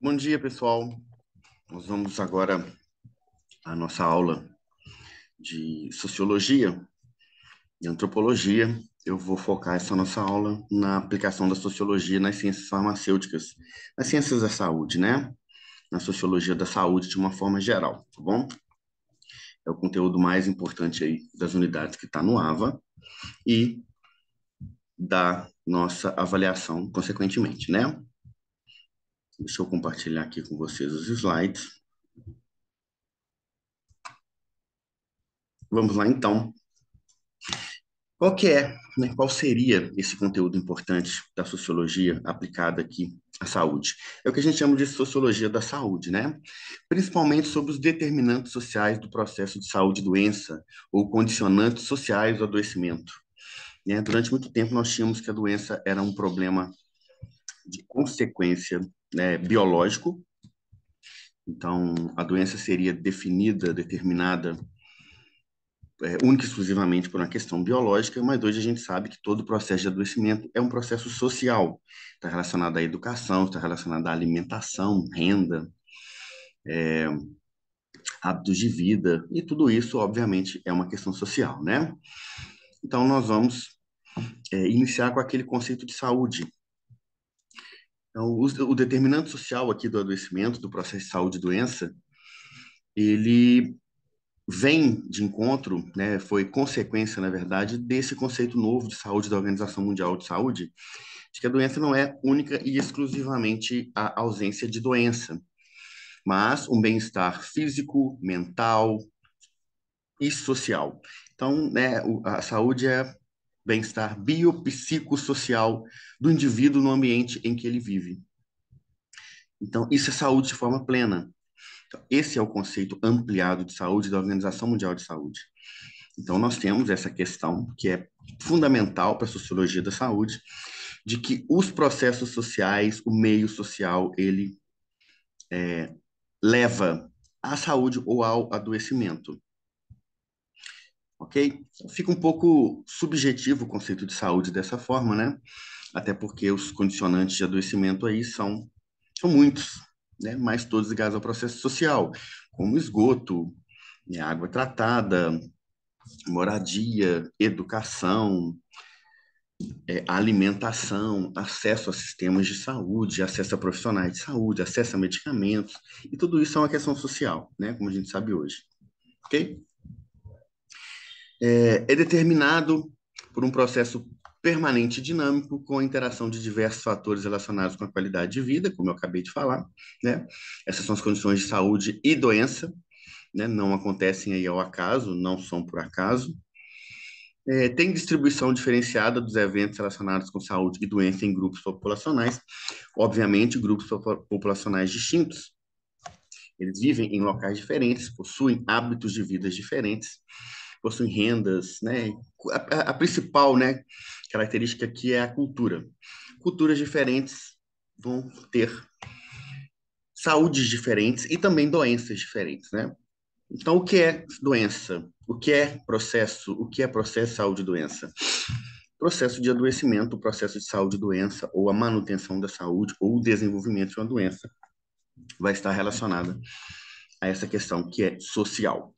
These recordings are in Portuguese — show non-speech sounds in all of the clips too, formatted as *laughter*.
Bom dia, pessoal. Nós vamos agora à nossa aula de sociologia e antropologia. Eu vou focar essa nossa aula na aplicação da sociologia nas ciências farmacêuticas, nas ciências da saúde, né? Na sociologia da saúde de uma forma geral, tá bom? É o conteúdo mais importante aí das unidades que está no AVA e da nossa avaliação, consequentemente, né? Deixa eu compartilhar aqui com vocês os slides. Vamos lá, então. Qual que é, né, qual seria esse conteúdo importante da sociologia aplicada aqui à saúde? É o que a gente chama de sociologia da saúde, né? Principalmente sobre os determinantes sociais do processo de saúde e doença, ou condicionantes sociais do adoecimento. Né? Durante muito tempo nós tínhamos que a doença era um problema de consequência né, biológico. Então, a doença seria definida, determinada é, única e exclusivamente por uma questão biológica, mas hoje a gente sabe que todo o processo de adoecimento é um processo social. Está relacionado à educação, está relacionado à alimentação, renda, é, hábitos de vida, e tudo isso, obviamente, é uma questão social, né? Então, nós vamos é, iniciar com aquele conceito de saúde, então, o, o determinante social aqui do adoecimento, do processo de saúde e doença, ele vem de encontro, né, foi consequência, na verdade, desse conceito novo de saúde da Organização Mundial de Saúde, de que a doença não é única e exclusivamente a ausência de doença, mas um bem-estar físico, mental e social. Então, né, a saúde é bem-estar biopsicossocial do indivíduo no ambiente em que ele vive. Então, isso é saúde de forma plena. Então, esse é o conceito ampliado de saúde da Organização Mundial de Saúde. Então, nós temos essa questão que é fundamental para a sociologia da saúde, de que os processos sociais, o meio social, ele é, leva à saúde ou ao adoecimento ok? Fica um pouco subjetivo o conceito de saúde dessa forma, né? Até porque os condicionantes de adoecimento aí são, são muitos, né? Mas todos ligados ao processo social, como esgoto, né? água tratada, moradia, educação, é, alimentação, acesso a sistemas de saúde, acesso a profissionais de saúde, acesso a medicamentos, e tudo isso é uma questão social, né? Como a gente sabe hoje. Ok? é, é determinado por um processo permanente e dinâmico com a interação de diversos fatores relacionados com a qualidade de vida, como eu acabei de falar, né? Essas são as condições de saúde e doença, né? Não acontecem aí ao acaso, não são por acaso. É, tem distribuição diferenciada dos eventos relacionados com saúde e doença em grupos populacionais, obviamente grupos populacionais distintos. Eles vivem em locais diferentes, possuem hábitos de vidas diferentes possuem rendas, né? A, a, principal, né, característica aqui é a cultura. Culturas diferentes vão ter saúdes diferentes e também doenças diferentes, né? Então, o que é doença? O que é processo? O que é processo saúde doença? Processo de adoecimento, processo de saúde doença, ou a manutenção da saúde, ou o desenvolvimento de uma doença, vai estar relacionada a essa questão que é social.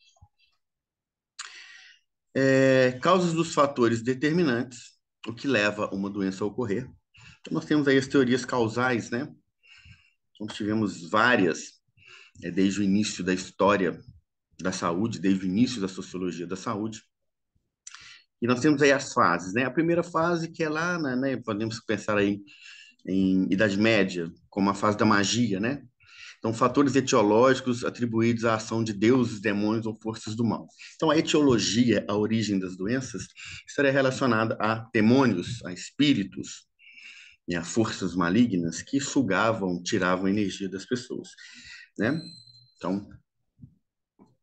É, causas dos fatores determinantes, o que leva uma doença a ocorrer. Então, nós temos aí as teorias causais, né? Então, tivemos várias é, desde o início da história da saúde, desde o início da sociologia da saúde. E nós temos aí as fases, né? A primeira fase que é lá, né, né podemos pensar aí em Idade Média, como a fase da magia, né? Então, fatores etiológicos atribuídos à ação de deuses, demônios ou forças do mal. Então, a etiologia, a origem das doenças, estaria relacionada a demônios, a espíritos, e a forças malignas que sugavam, tiravam energia das pessoas. Né? Então,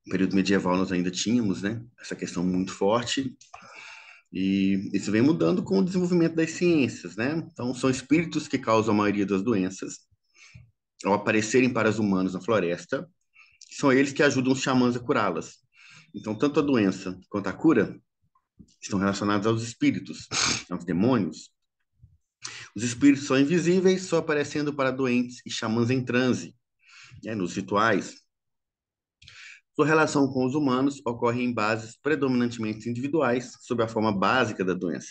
no período medieval nós ainda tínhamos né, essa questão muito forte, e isso vem mudando com o desenvolvimento das ciências, né? Então, são espíritos que causam a maioria das doenças, ao aparecerem para os humanos na floresta, são eles que ajudam os xamãs a curá-las. Então, tanto a doença quanto a cura estão relacionados aos espíritos, *laughs* aos demônios. Os espíritos são invisíveis, só aparecendo para doentes e xamãs em transe, né, nos rituais. Sua relação com os humanos ocorre em bases predominantemente individuais, sob a forma básica da doença.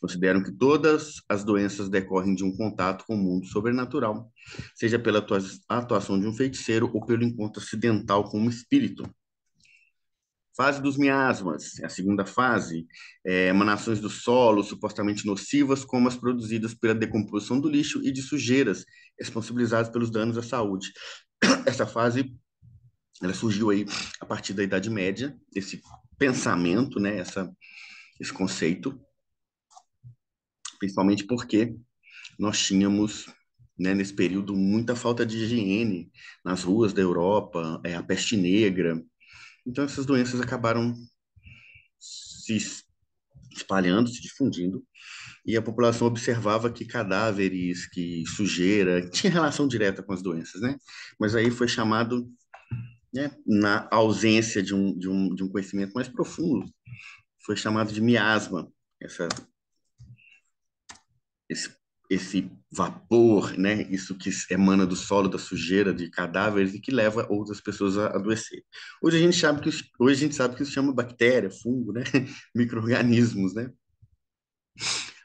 Consideram que todas as doenças decorrem de um contato com o mundo sobrenatural, seja pela atuação de um feiticeiro ou pelo encontro acidental com um espírito. Fase dos miasmas, é a segunda fase, é, emanações do solo supostamente nocivas, como as produzidas pela decomposição do lixo e de sujeiras, responsabilizadas pelos danos à saúde. *coughs* Essa fase ela surgiu aí a partir da Idade Média, esse pensamento, né, essa, esse conceito, principalmente porque nós tínhamos né, nesse período muita falta de higiene nas ruas da Europa, é, a peste negra. Então essas doenças acabaram se espalhando, se difundindo, e a população observava que cadáveres, que sujeira, tinha relação direta com as doenças, né? Mas aí foi chamado, né, na ausência de um, de um, de um conhecimento mais profundo, foi chamado de miasma, essa esse, esse vapor, né? Isso que emana do solo, da sujeira, de cadáveres e que leva outras pessoas a adoecer. Hoje a gente sabe que hoje a gente sabe que isso chama bactéria, fungo, né? *laughs* micro-organismos. né?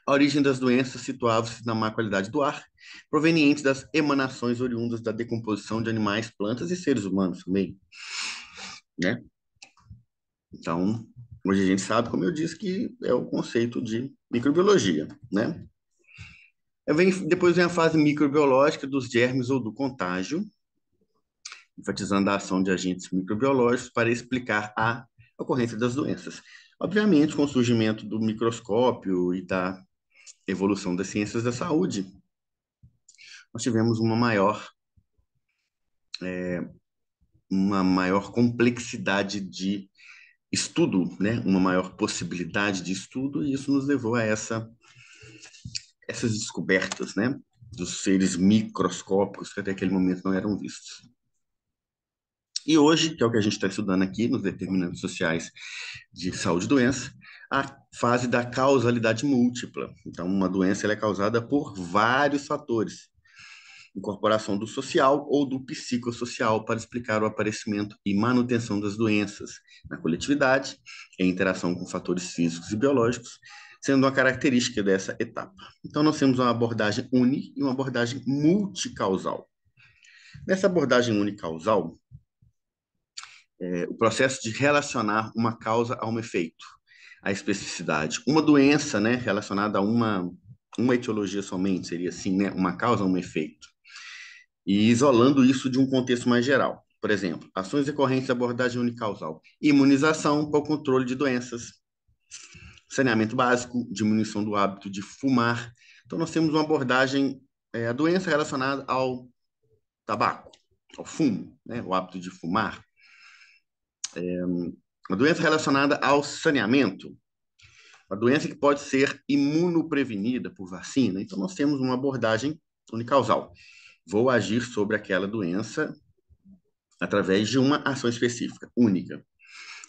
A origem das doenças situava-se na má qualidade do ar, proveniente das emanações oriundas da decomposição de animais, plantas e seres humanos também, né? Então, hoje a gente sabe, como eu disse, que é o conceito de microbiologia, né? depois vem a fase microbiológica dos germes ou do contágio, enfatizando a ação de agentes microbiológicos para explicar a ocorrência das doenças. Obviamente, com o surgimento do microscópio e da evolução das ciências da saúde, nós tivemos uma maior, é, uma maior complexidade de estudo, né? uma maior possibilidade de estudo, e isso nos levou a essa essas descobertas, né, dos seres microscópicos que até aquele momento não eram vistos. E hoje, que é o que a gente está estudando aqui nos determinantes sociais de saúde e doença, a fase da causalidade múltipla. Então, uma doença é causada por vários fatores, incorporação do social ou do psicossocial para explicar o aparecimento e manutenção das doenças na coletividade, em interação com fatores físicos e biológicos, sendo uma característica dessa etapa. Então, nós temos uma abordagem uni e uma abordagem multicausal. Nessa abordagem unicausal, é, o processo de relacionar uma causa a um efeito, a especificidade. Uma doença né, relacionada a uma, uma etiologia somente, seria assim, né, uma causa a um efeito. E isolando isso de um contexto mais geral. Por exemplo, ações decorrentes da abordagem unicausal. Imunização para o controle de doenças saneamento básico, diminuição do hábito de fumar. Então, nós temos uma abordagem, é, a doença relacionada ao tabaco, ao fumo, né? o hábito de fumar. É, a doença relacionada ao saneamento, a doença que pode ser imunoprevenida por vacina. Então, nós temos uma abordagem unicausal. Vou agir sobre aquela doença através de uma ação específica, única.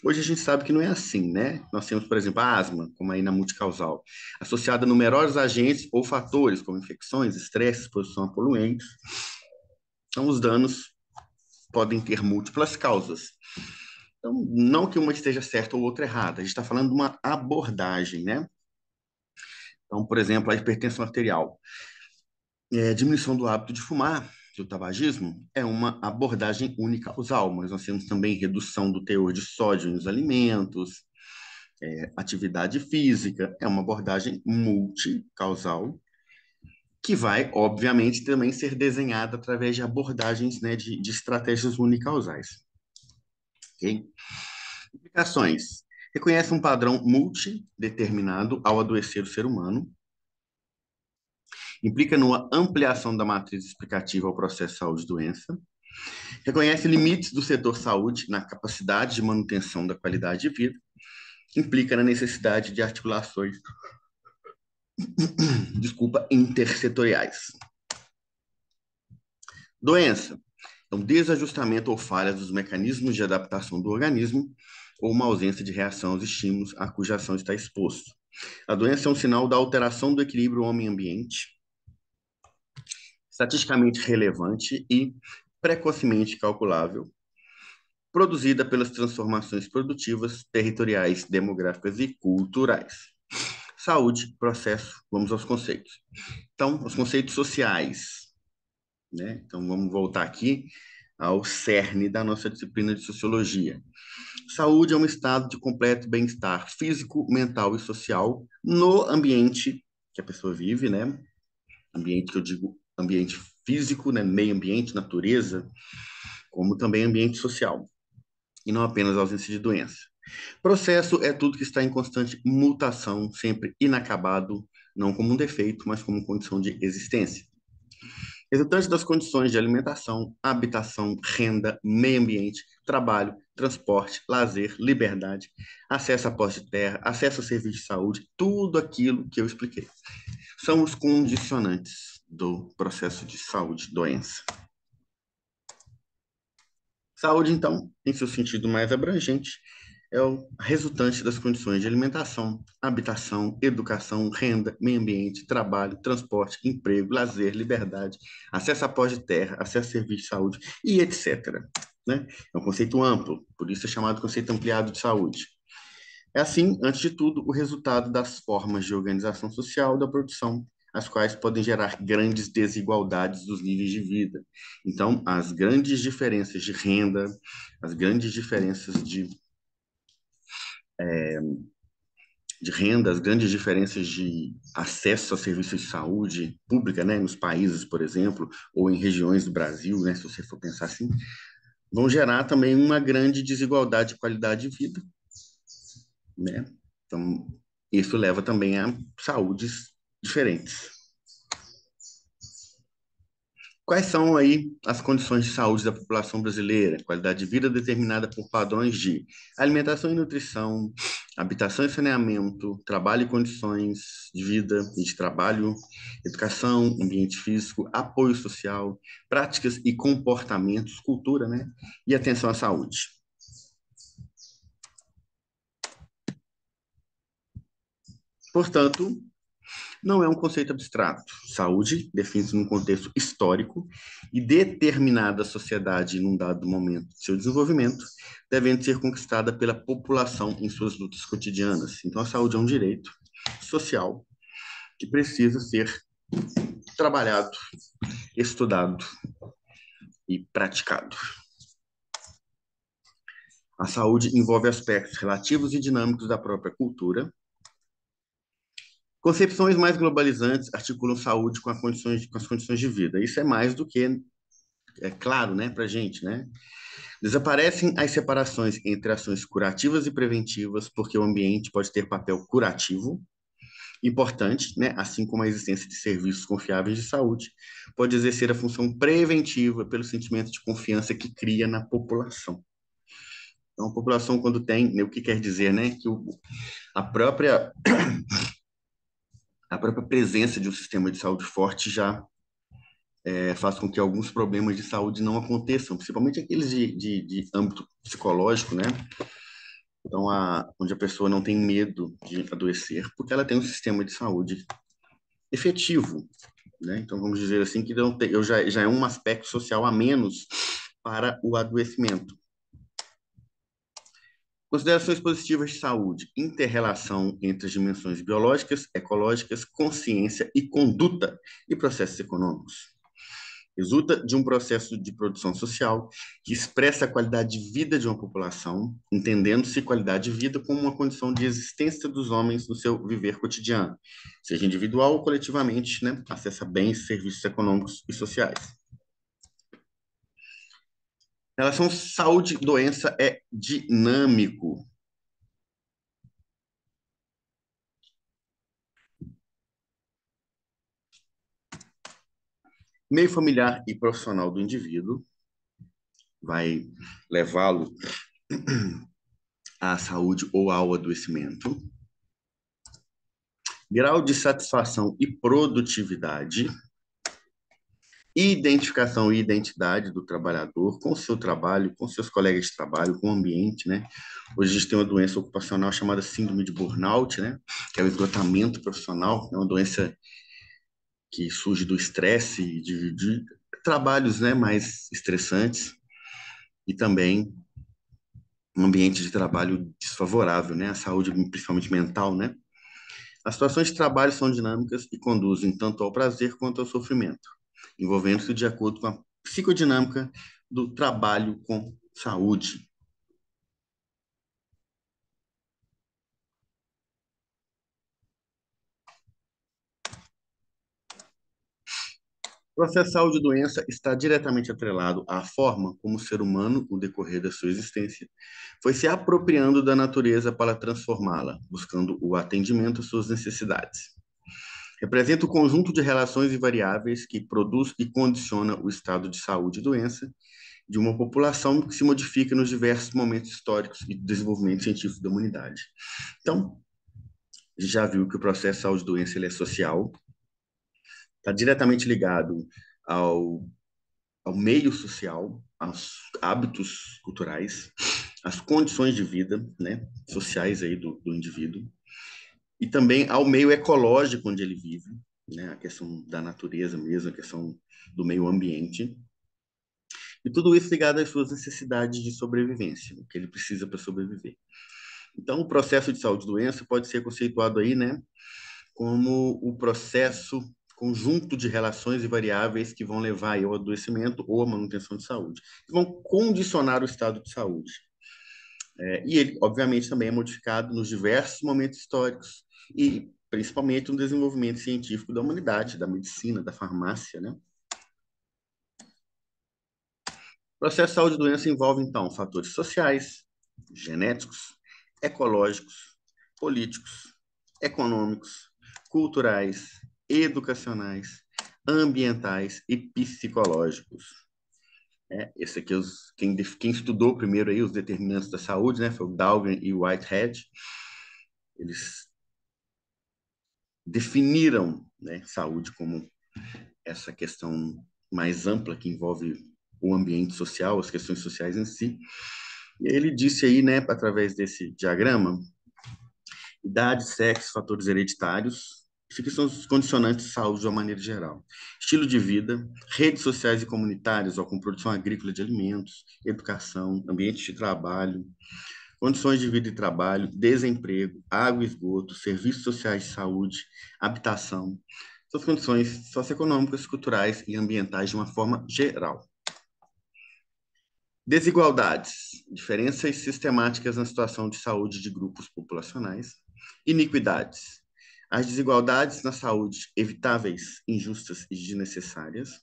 Hoje a gente sabe que não é assim, né? Nós temos, por exemplo, a asma, como aí na multicausal, associada a numerosos agentes ou fatores, como infecções, estresse, exposição a poluentes. Então, os danos podem ter múltiplas causas. Então, não que uma esteja certa ou outra errada, a gente está falando de uma abordagem, né? Então, por exemplo, a hipertensão arterial. É, diminuição do hábito de fumar que o tabagismo é uma abordagem unicausal, mas nós temos também redução do teor de sódio nos alimentos, é, atividade física, é uma abordagem multicausal, que vai, obviamente, também ser desenhada através de abordagens né, de, de estratégias unicausais. Okay? Implicações. Reconhece um padrão multideterminado ao adoecer o ser humano, implica numa ampliação da matriz explicativa ao processo saúde-doença, reconhece limites do setor saúde na capacidade de manutenção da qualidade de vida, implica na necessidade de articulações, *coughs* desculpa, intersetoriais. Doença é um desajustamento ou falha dos mecanismos de adaptação do organismo ou uma ausência de reação aos estímulos a cuja ação está exposto. A doença é um sinal da alteração do equilíbrio homem-ambiente estatisticamente relevante e precocemente calculável, produzida pelas transformações produtivas, territoriais, demográficas e culturais. Saúde, processo, vamos aos conceitos. Então, os conceitos sociais. Né? Então, vamos voltar aqui ao cerne da nossa disciplina de sociologia. Saúde é um estado de completo bem-estar físico, mental e social no ambiente que a pessoa vive, né? Ambiente que eu digo ambiente físico, né, meio ambiente, natureza, como também ambiente social, e não apenas ausência de doença. Processo é tudo que está em constante mutação, sempre inacabado, não como um defeito, mas como condição de existência. Resultante das condições de alimentação, habitação, renda, meio ambiente, trabalho, transporte, lazer, liberdade, acesso à posse de terra, acesso a serviços de saúde, tudo aquilo que eu expliquei. São os condicionantes do processo de saúde-doença. Saúde, então, em seu sentido mais abrangente, é o resultante das condições de alimentação, habitação, educação, renda, meio ambiente, trabalho, transporte, emprego, lazer, liberdade, acesso à pós de terra, acesso a serviços de saúde e etc. Né? É um conceito amplo, por isso é chamado conceito ampliado de saúde. É assim, antes de tudo, o resultado das formas de organização social da produção as quais podem gerar grandes desigualdades dos níveis de vida. Então, as grandes diferenças de renda, as grandes diferenças de, é, de renda, as grandes diferenças de acesso a serviços de saúde pública, né, nos países, por exemplo, ou em regiões do Brasil, né, se você for pensar assim, vão gerar também uma grande desigualdade de qualidade de vida, né? Então, isso leva também a saúdes diferentes. Quais são aí as condições de saúde da população brasileira? Qualidade de vida determinada por padrões de alimentação e nutrição, habitação e saneamento, trabalho e condições de vida e de trabalho, educação, ambiente físico, apoio social, práticas e comportamentos, cultura, né? E atenção à saúde. Portanto, não é um conceito abstrato. Saúde define-se num contexto histórico e determinada sociedade, em um dado momento de seu desenvolvimento, devendo ser conquistada pela população em suas lutas cotidianas. Então, a saúde é um direito social que precisa ser trabalhado, estudado e praticado. A saúde envolve aspectos relativos e dinâmicos da própria cultura, Concepções mais globalizantes articulam saúde com, condições, com as condições de vida. Isso é mais do que é claro, né, para gente, né? Desaparecem as separações entre ações curativas e preventivas, porque o ambiente pode ter papel curativo, importante, né, assim como a existência de serviços confiáveis de saúde, pode exercer a função preventiva pelo sentimento de confiança que cria na população. Então, a população, quando tem, né, o que quer dizer, né, que o, a própria a própria presença de um sistema de saúde forte já é, faz com que alguns problemas de saúde não aconteçam, principalmente aqueles de, de, de âmbito psicológico, né? Então, a, onde a pessoa não tem medo de adoecer, porque ela tem um sistema de saúde efetivo, né? Então, vamos dizer assim que não tem, eu já, já é um aspecto social a menos para o adoecimento. Considerações positivas de saúde, interrelação entre as dimensões biológicas, ecológicas, consciência e conduta e processos econômicos. Resulta de um processo de produção social que expressa a qualidade de vida de uma população, entendendo-se qualidade de vida como uma condição de existência dos homens no seu viver cotidiano, seja individual ou coletivamente, né, acessa bens, serviços econômicos e sociais. Relação saúde-doença é dinâmico. Meio familiar e profissional do indivíduo vai levá-lo à saúde ou ao adoecimento. Grau de satisfação e produtividade identificação e identidade do trabalhador com o seu trabalho, com seus colegas de trabalho, com o ambiente, né? Hoje a gente tem uma doença ocupacional chamada síndrome de burnout, né? Que é o esgotamento profissional, é uma doença que surge do estresse de, de trabalhos, né, mais estressantes e também um ambiente de trabalho desfavorável, né, à saúde principalmente mental, né? As situações de trabalho são dinâmicas e conduzem tanto ao prazer quanto ao sofrimento envolvendo-se de acordo com a psicodinâmica do trabalho com saúde. O processo de saúde doença está diretamente atrelado à forma como o ser humano, no decorrer da sua existência, foi se apropriando da natureza para transformá-la, buscando o atendimento às suas necessidades. Representa o conjunto de relações e variáveis que produz e condiciona o estado de saúde e doença de uma população que se modifica nos diversos momentos históricos e desenvolvimento científico da humanidade. Então, a gente já viu que o processo de saúde e doença ele é social, está diretamente ligado ao, ao meio social, aos hábitos culturais, às condições de vida né, sociais aí do, do indivíduo e também ao meio ecológico onde ele vive, né? a questão da natureza mesmo, a questão do meio ambiente. E tudo isso ligado às suas necessidades de sobrevivência, o que ele precisa para sobreviver. Então, o processo de saúde-doença pode ser conceituado aí, né, como o processo conjunto de relações e variáveis que vão levar ao adoecimento ou à manutenção de saúde, que vão condicionar o estado de saúde. É, e ele, obviamente, também é modificado nos diversos momentos históricos e principalmente no desenvolvimento científico da humanidade, da medicina, da farmácia, né? O processo de saúde e doença envolve, então, fatores sociais, genéticos, ecológicos, políticos, econômicos, culturais, educacionais, ambientais e psicológicos. É, esse aqui, é os, quem, quem estudou primeiro aí os determinantes da saúde, né, foi o Dahlgren e o Whitehead. Eles definiram né, saúde como essa questão mais ampla que envolve o ambiente social, as questões sociais em si. E ele disse aí, né, através desse diagrama, idade, sexo, fatores hereditários, isso aqui são os condicionantes de saúde de uma maneira geral. Estilo de vida, redes sociais e comunitárias, ó, com produção agrícola de alimentos, educação, ambiente de trabalho, condições de vida e trabalho, desemprego, água e esgoto, serviços sociais de saúde, habitação, suas condições socioeconômicas, culturais e ambientais de uma forma geral. Desigualdades, diferenças sistemáticas na situação de saúde de grupos populacionais, iniquidades, as desigualdades na saúde evitáveis, injustas e desnecessárias.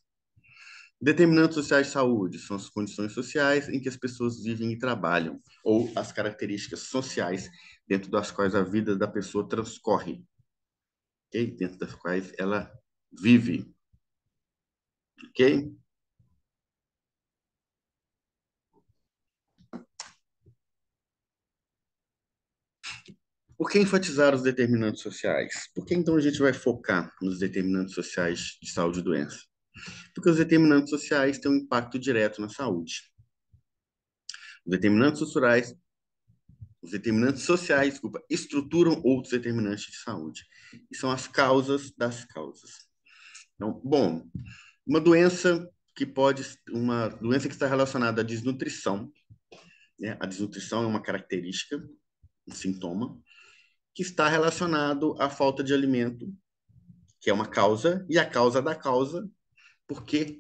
Determinantes sociais de saúde são as condições sociais em que as pessoas vivem e trabalham, ou as características sociais dentro das quais a vida da pessoa transcorre, okay? dentro das quais ela vive. Ok? Por que enfatizar os determinantes sociais? Por que então a gente vai focar nos determinantes sociais de saúde e doença? Porque os determinantes sociais têm um impacto direto na saúde. Os determinantes sociais, os determinantes sociais, desculpa, estruturam outros determinantes de saúde. E são as causas das causas. Então, bom, uma doença que pode uma doença que está relacionada à desnutrição, né? A desnutrição é uma característica, um sintoma que está relacionado à falta de alimento, que é uma causa, e a causa da causa, porque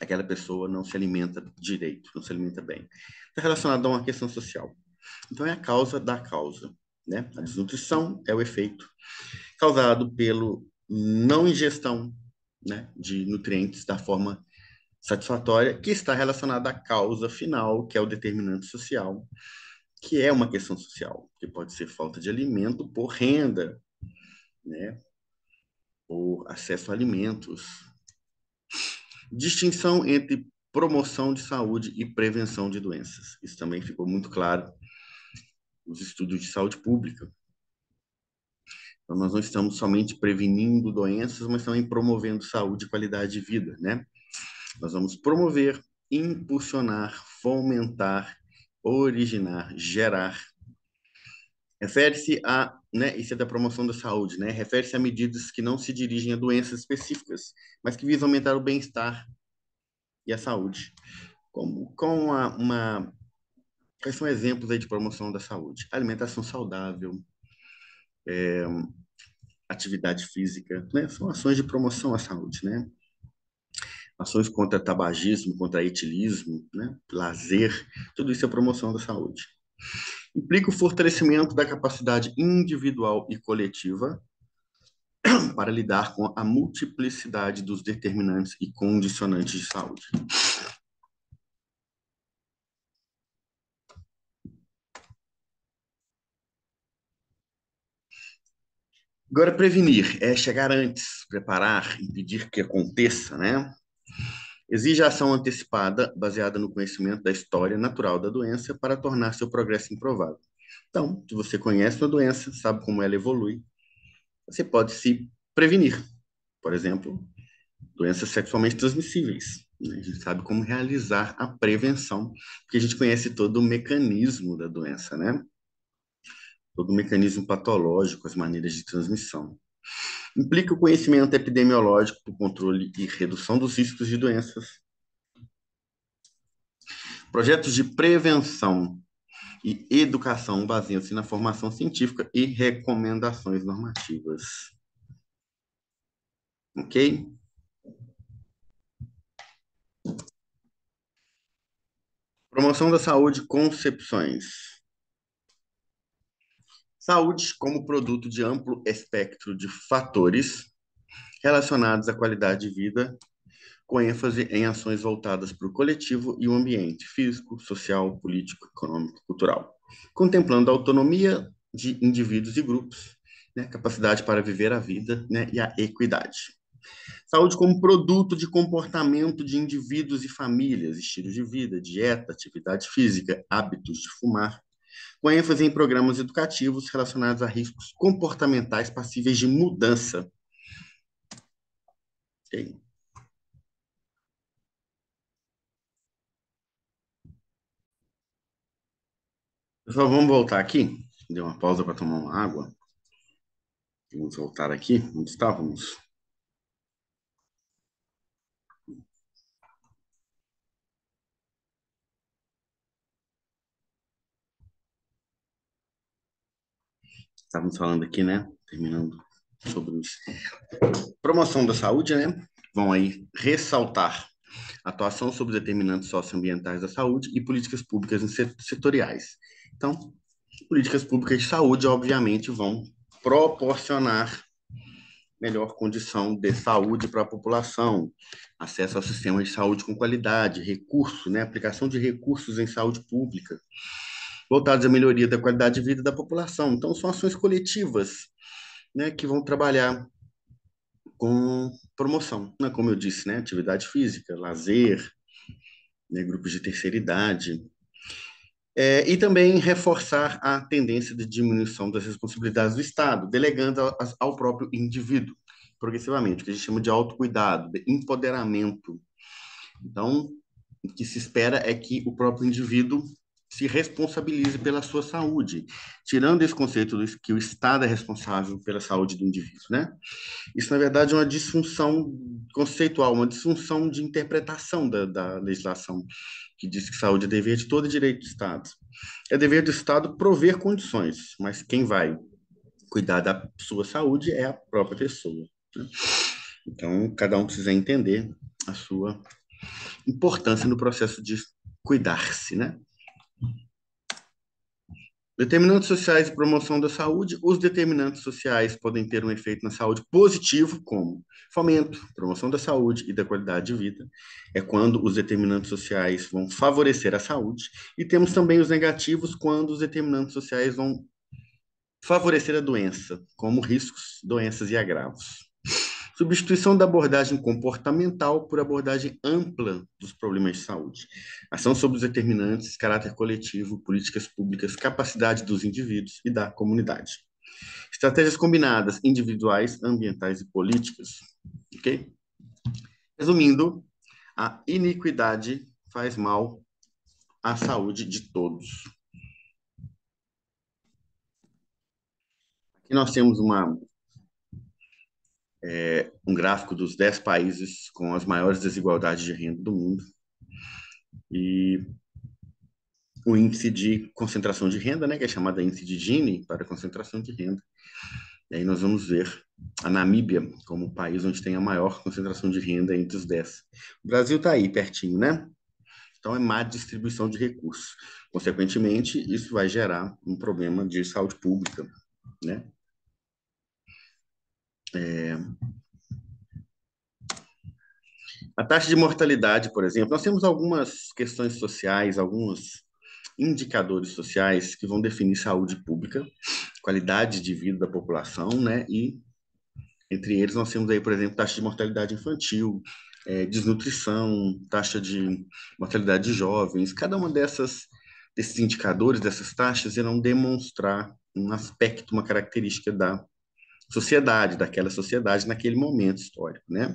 aquela pessoa não se alimenta direito, não se alimenta bem. Está relacionado a uma questão social. Então, é a causa da causa. Né? A desnutrição é o efeito causado pelo não ingestão né, de nutrientes da forma satisfatória, que está relacionada à causa final, que é o determinante social, que é uma questão social, que pode ser falta de alimento por renda, né? por acesso a alimentos. Distinção entre promoção de saúde e prevenção de doenças. Isso também ficou muito claro nos estudos de saúde pública. Então, nós não estamos somente prevenindo doenças, mas também promovendo saúde e qualidade de vida, né? Nós vamos promover, impulsionar, fomentar originar, gerar. Refere-se a, né, isso é da promoção da saúde, né? Refere-se a medidas que não se dirigem a doenças específicas, mas que visam aumentar o bem-estar e a saúde. Como com a, uma quais são exemplos aí de promoção da saúde? Alimentação saudável, é, atividade física, né? São ações de promoção à saúde, né? ações contra tabagismo, contra etilismo, né? lazer, tudo isso é promoção da saúde. Implica o fortalecimento da capacidade individual e coletiva para lidar com a multiplicidade dos determinantes e condicionantes de saúde. Agora, prevenir é chegar antes, preparar, impedir que aconteça, né? Exige ação antecipada, baseada no conhecimento da história natural da doença, para tornar seu progresso improvável. Então, se você conhece uma doença, sabe como ela evolui, você pode se prevenir. Por exemplo, doenças sexualmente transmissíveis. Né? A gente sabe como realizar a prevenção, porque a gente conhece todo o mecanismo da doença, né? Todo o mecanismo patológico, as maneiras de transmissão. Implica o conhecimento epidemiológico para o controle e redução dos riscos de doenças. Projetos de prevenção e educação baseiam-se na formação científica e recomendações normativas. Ok? Promoção da saúde, concepções. Saúde como produto de amplo espectro de fatores relacionados à qualidade de vida, com ênfase em ações voltadas para o coletivo e o ambiente físico, social, político, econômico, cultural, contemplando a autonomia de indivíduos e grupos, né, capacidade para viver a vida né, e a equidade. Saúde como produto de comportamento de indivíduos e famílias, estilos de vida, dieta, atividade física, hábitos de fumar, com ênfase em programas educativos relacionados a riscos comportamentais passíveis de mudança. Okay. Pessoal, vamos voltar aqui. Deu uma pausa para tomar uma água. Vamos voltar aqui. Onde estávamos? estávamos falando aqui, né? Terminando sobre os... promoção da saúde, né? Vão aí ressaltar atuação sobre determinantes socioambientais da saúde e políticas públicas setoriais. Então, políticas públicas de saúde, obviamente, vão proporcionar melhor condição de saúde para a população, acesso ao sistema de saúde com qualidade, recurso, né? aplicação de recursos em saúde pública, voltados à melhoria da qualidade de vida da população. Então, são ações coletivas né, que vão trabalhar com promoção, né, como eu disse, né, atividade física, lazer, né, grupos de terceira idade, é, e também reforçar a tendência de diminuição das responsabilidades do Estado, delegando a, ao próprio indivíduo, progressivamente, o que a gente chama de autocuidado, de empoderamento. Então, o que se espera é que o próprio indivíduo se responsabilize pela sua saúde, tirando esse conceito de que o Estado é responsável pela saúde do indivíduo, né? Isso, na verdade, é uma disfunção conceitual, uma disfunção de interpretação da, da legislação, que diz que saúde é dever de todo direito do Estado. É dever do Estado prover condições, mas quem vai cuidar da sua saúde é a própria pessoa. Né? Então, cada um precisa entender a sua importância no processo de cuidar-se, né? Determinantes sociais e promoção da saúde. Os determinantes sociais podem ter um efeito na saúde positivo, como fomento, promoção da saúde e da qualidade de vida. É quando os determinantes sociais vão favorecer a saúde. E temos também os negativos, quando os determinantes sociais vão favorecer a doença, como riscos, doenças e agravos. Substituição da abordagem comportamental por abordagem ampla dos problemas de saúde. Ação sobre os determinantes, caráter coletivo, políticas públicas, capacidade dos indivíduos e da comunidade. Estratégias combinadas, individuais, ambientais e políticas. Ok? Resumindo, a iniquidade faz mal à saúde de todos. Aqui nós temos uma é, um gráfico dos 10 países com as maiores desigualdades de renda do mundo e o índice de concentração de renda, né, que é chamado índice de Gini para concentração de renda. E aí nós vamos ver a Namíbia como o país onde tem a maior concentração de renda entre os 10. O Brasil está aí pertinho, né? Então é má distribuição de recursos. Consequentemente, isso vai gerar um problema de saúde pública, né? É... A taxa de mortalidade, por exemplo, nós temos algumas questões sociais, alguns indicadores sociais que vão definir saúde pública, qualidade de vida da população, né? E entre eles nós temos aí, por exemplo, taxa de mortalidade infantil, é, desnutrição, taxa de mortalidade de jovens. Cada uma dessas desses indicadores, dessas taxas, irão demonstrar um aspecto, uma característica da sociedade, daquela sociedade naquele momento histórico, né?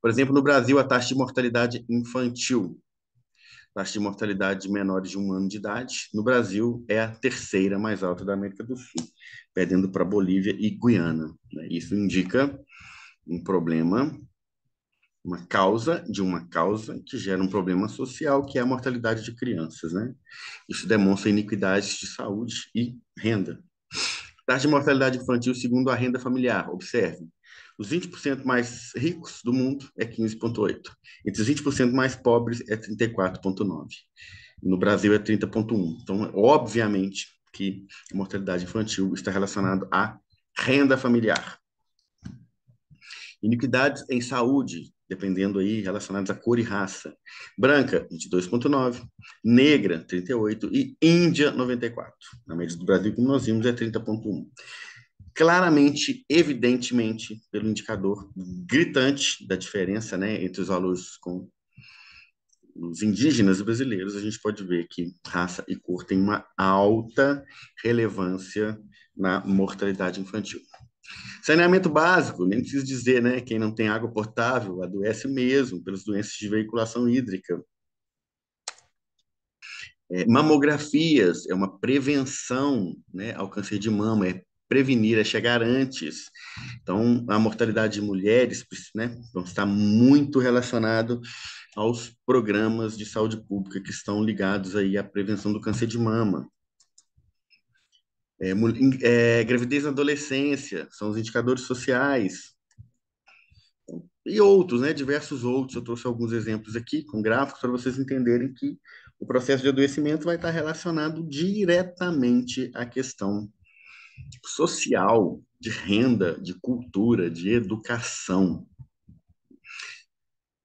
Por exemplo, no Brasil, a taxa de mortalidade infantil, taxa de mortalidade de menores de um ano de idade, no Brasil é a terceira mais alta da América do Sul, perdendo para Bolívia e Guiana. Né? Isso indica um problema, uma causa de uma causa que gera um problema social, que é a mortalidade de crianças. Né? Isso demonstra iniquidades de saúde e renda. Taxa de mortalidade infantil segundo a renda familiar, observe. Os 20% mais ricos do mundo é 15,8%. Entre os 20% mais pobres é 34,9%. No Brasil é 30,1%. Então, obviamente, que a mortalidade infantil está relacionada à renda familiar. Iniquidades em saúde, dependendo aí, relacionados à cor e raça. Branca, 22,9, negra, 38 e índia, 94. Na média do Brasil, como nós vimos, é 30,1. Claramente, evidentemente, pelo indicador gritante da diferença né, entre os valores com os indígenas brasileiros, a gente pode ver que raça e cor têm uma alta relevância na mortalidade infantil. Saneamento básico, nem preciso dizer, né? Quem não tem água potável adoece mesmo pelas doenças de veiculação hídrica. É, mamografias é uma prevenção né, ao câncer de mama, é prevenir, é chegar antes. Então, a mortalidade de mulheres né, então, está muito relacionado aos programas de saúde pública que estão ligados aí à prevenção do câncer de mama. É, é, gravidez na adolescência, são os indicadores sociais. E outros, né? Diversos outros. Eu trouxe alguns exemplos aqui com gráficos para vocês entenderem que o processo de adoecimento vai estar relacionado diretamente à questão social, de renda, de cultura, de educação.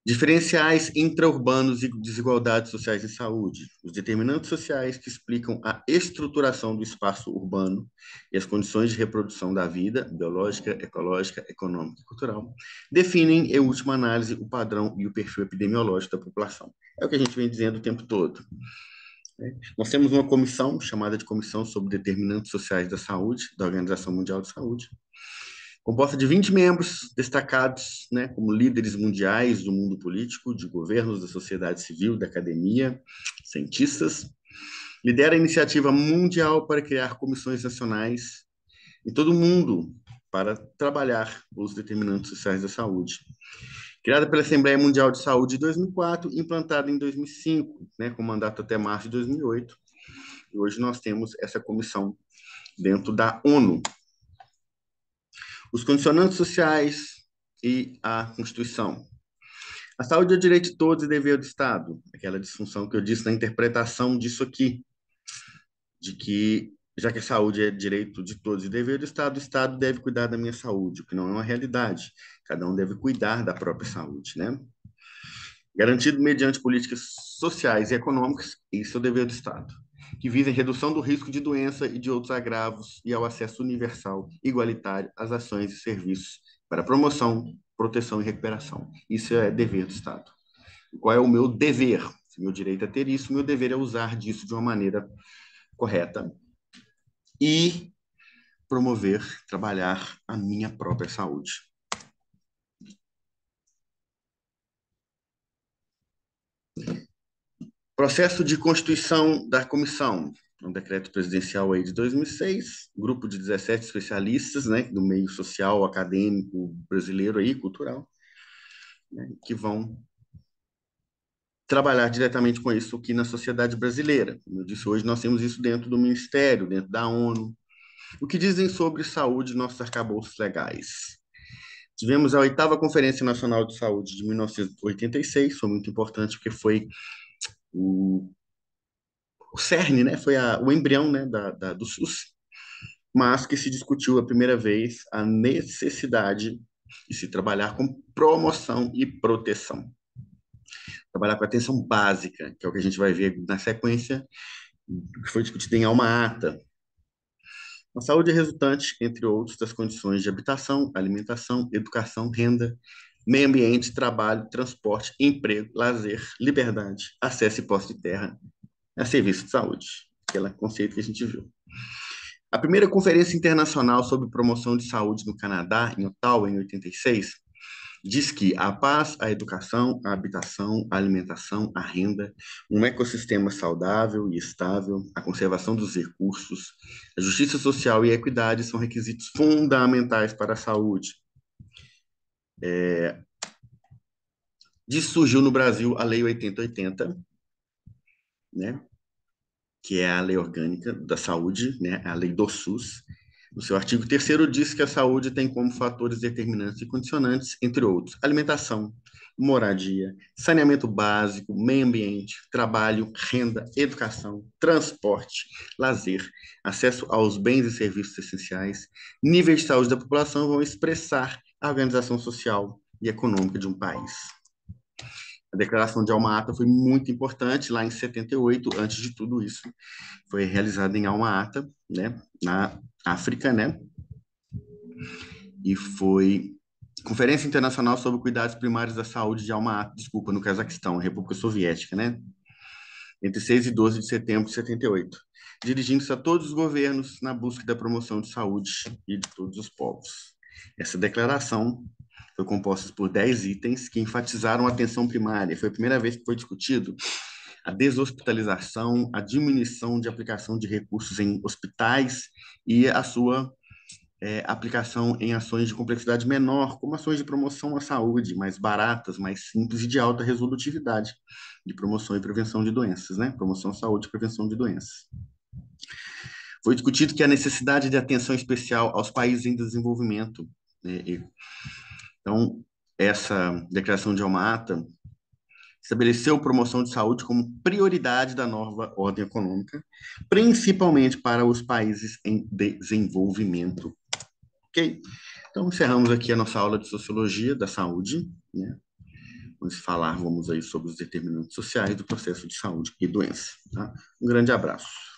Diferenciais intraurbanos e desigualdades sociais em saúde. Os determinantes sociais que explicam a estruturação do espaço urbano e as condições de reprodução da vida, biológica, ecológica, econômica e cultural, definem, em última análise, o padrão e o perfil epidemiológico da população. É o que a gente vem dizendo o tempo todo. Né? Nós temos uma comissão chamada de Comissão sobre Determinantes Sociais da Saúde, da Organização Mundial de Saúde, composta de 20 membros destacados né, como líderes mundiais do mundo político, de governos, da sociedade civil, da academia, cientistas. Lidera a iniciativa mundial para criar comissões nacionais em todo o mundo para trabalhar os determinantes sociais da saúde. Criada pela Assembleia Mundial de Saúde em 2004, implantada em 2005, né, com mandato até março de 2008. E hoje nós temos essa comissão dentro da ONU, os condicionantes sociais e a Constituição. A saúde é direito de todos e dever do Estado, aquela disfunção que eu disse na interpretação disso aqui, de que, já que a saúde é direito de todos e dever do Estado, o Estado deve cuidar da minha saúde, o que não é uma realidade. Cada um deve cuidar da própria saúde, né? Garantido mediante políticas sociais e econômicas, isso é o dever do Estado que visem redução do risco de doença e de outros agravos e ao acesso universal, igualitário às ações e serviços para promoção, proteção e recuperação. Isso é dever do Estado. Qual é o meu dever? Se meu direito é ter isso, meu dever é usar disso de uma maneira correta e promover, trabalhar a minha própria saúde. Processo de constituição da comissão, é um decreto presidencial aí de 2006, grupo de 17 especialistas, né, do meio social, acadêmico, brasileiro aí, cultural, né, que vão trabalhar diretamente com isso aqui na sociedade brasileira. Como eu disse hoje, nós temos isso dentro do Ministério, dentro da ONU. O que dizem sobre saúde nossos arcabouços legais? Tivemos a oitava Conferência Nacional de Saúde de 1986, foi muito importante porque foi o, o cerne, né, foi a, o embrião né, da, da, do SUS, mas que se discutiu a primeira vez a necessidade de se trabalhar com promoção e proteção. Trabalhar com atenção básica, que é o que a gente vai ver na sequência, que foi discutido em Alma Ata. A saúde é resultante, entre outros, das condições de habitação, alimentação, educação, renda, meio ambiente, trabalho, transporte, emprego, lazer, liberdade, acesso e posse de terra a serviço de saúde, aquele conceito que a gente viu. A primeira Conferência Internacional sobre Promoção de Saúde no Canadá, em Ottawa, em 86, diz que a paz, a educação, a habitação, a alimentação, a renda, um ecossistema saudável e estável, a conservação dos recursos, a justiça social e a equidade são requisitos fundamentais para a saúde, é, surgiu no Brasil a Lei 8080, né? que é a Lei Orgânica da Saúde, né? a Lei do SUS. No seu artigo 3 diz que a saúde tem como fatores determinantes e condicionantes, entre outros, alimentação, moradia, saneamento básico, meio ambiente, trabalho, renda, educação, transporte, lazer, acesso aos bens e serviços essenciais, níveis de saúde da população vão expressar a organização social e econômica de um país. A declaração de Alma Ata foi muito importante lá em 78, antes de tudo isso. Foi realizada em Alma Ata, né, na África, né? E foi Conferência Internacional sobre Cuidados Primários da Saúde de Alma Ata, desculpa, no Cazaquistão, República Soviética, né? Entre 6 e 12 de setembro de 78, dirigindo-se a todos os governos na busca da promoção de saúde e de todos os povos. Essa declaração foi composta por dez itens que enfatizaram a atenção primária. Foi a primeira vez que foi discutido a deshospitalização, a diminuição de aplicação de recursos em hospitais e a sua é, aplicação em ações de complexidade menor, como ações de promoção à saúde, mais baratas, mais simples e de alta resolutividade, de promoção e prevenção de doenças, né? Promoção à saúde e prevenção de doenças. Foi discutido que a necessidade de atenção especial aos países em desenvolvimento. Né? Então, essa declaração de Almata estabeleceu promoção de saúde como prioridade da nova ordem econômica, principalmente para os países em desenvolvimento. Ok? Então, encerramos aqui a nossa aula de Sociologia da Saúde. Né? Vamos falar, vamos aí sobre os determinantes sociais do processo de saúde e doença. Tá? Um grande abraço.